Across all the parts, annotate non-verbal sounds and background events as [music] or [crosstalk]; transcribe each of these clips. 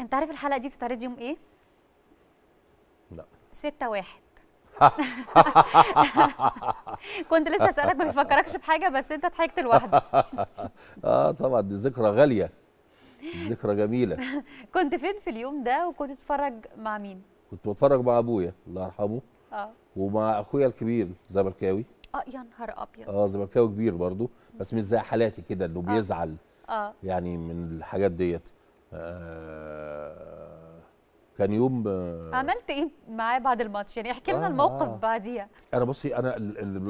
انت عارف الحلقه دي بتتعرض يوم ايه؟ لا 6 واحد [laughs] كنت لسه اسالك ما بفكركش بحاجه بس انت ضحكت لوحدك [laughs] اه طبعا دي ذكرى غاليه ذكرى جميله [laughs] كنت فين في اليوم ده وكنت بتتفرج مع مين كنت بتفرج مع ابويا الله يرحمه اه ومع اخويا الكبير زملكاوي اه يا نهار ابيض اه زملكاوي كبير برضه بس مش زي حالاتي كده انه آه. بيزعل اه يعني من الحاجات ديت آه، كان يوم آه، عملت ايه معاه بعد الماتش يعني احكي لنا آه الموقف آه. بعديها انا بصي انا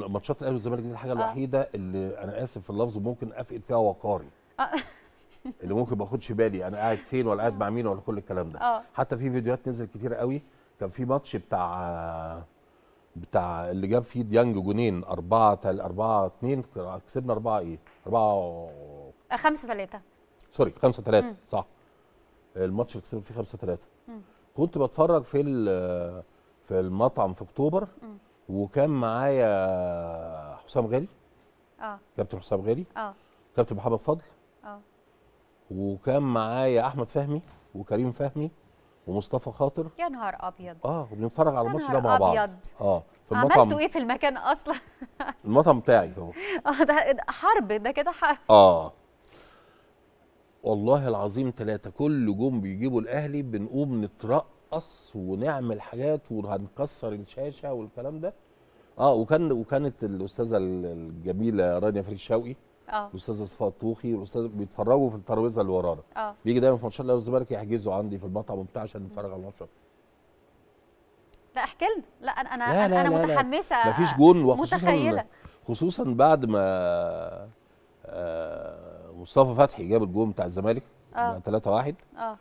ماتشات الاهلي والزمالك دي الحاجه آه. الوحيده اللي انا اسف في اللفظ ممكن افقد فيها وقاري آه. [laughs] اللي ممكن ما اخدش بالي انا قاعد فين ولا قاعد مع مين ولا كل الكلام ده آه. حتى في فيديوهات نزل كتير قوي كان في ماتش بتاع بتاع اللي جاب فيه ديانج جونين 4 4 2 كسبنا 4 ايه 4 5 3 سوري 5 3 صح الماتش اللي كسبنا فيه 5 3 كنت بتفرج في في المطعم في اكتوبر م. وكان معايا حسام غالي اه كابتن حسام غالي اه كابتن محمد فضل اه وكان معايا احمد فهمي وكريم فهمي ومصطفى خاطر يا نهار ابيض اه وبنتفرج على الماتش ده مع بعض ابيض اه في المطعم عملتوا ايه في المكان اصلا المطعم بتاعي هو [laughs] اه ده حرب ده كده حرب اه والله العظيم ثلاثة كل جون بيجيبوا الأهلي بنقوم نترقص ونعمل حاجات وهنكسر الشاشة والكلام ده اه وكان وكانت الأستاذة الجميلة رانيا فريد شوقي اه الاستاذه صفاء الطوخي والاستاذ بيتفرجوا في الترابيزه اللي ورانا اه بيجي دايما في ماتشات الاهلي والزمالك يحجزوا عندي في المطعم وبتاع عشان نتفرج على الماتش لا احكي لنا لا انا انا لا لا انا لا متحمسه لا. مفيش جون وخصوصا متخيلة. خصوصا بعد ما آه مصطفى فتحي جاب الجول بتاع الزمالك 3 آه. 1 اه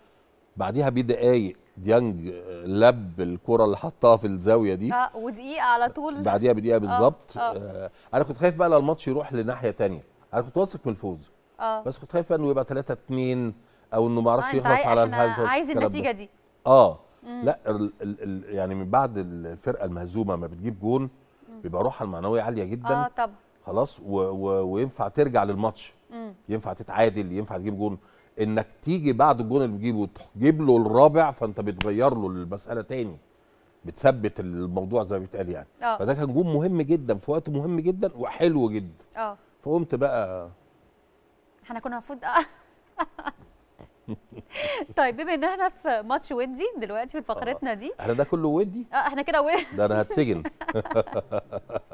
بعديها بدقايق ديانج لب الكره اللي حطها في الزاويه دي اه ودقيقه على طول بعديها بدقيقه آه، بالظبط آه. آه. انا كنت خايف بقى الماتش يروح لناحيه ثانيه انا كنت واثق من الفوز آه. بس كنت خايف بقى انه يبقى 3 2 او انه ما اعرفش آه يخلص على الهدف عايز النتيجه دي اه مم. لا الـ الـ يعني من بعد الفرقه المهزومه ما بتجيب جون بيبقى روحها المعنويه عاليه جدا اه طبعا خلاص و و وينفع ترجع للماتش ينفع تتعادل ينفع تجيب جون انك تيجي بعد الجون اللي بتجيبه تجيب له الرابع فانت بتغير له المساله تاني بتثبت الموضوع زي ما بيتقال يعني أوه. فده كان جون مهم جدا في وقت مهم جدا وحلو جدا اه فقمت بقى احنا كنا المفروض آه. [laughs] طيب بما ان احنا في ماتش ودي دلوقتي في فقرتنا دي آه. احنا ده كله ودي اه احنا كده ودي ده انا هتسجن [laughs]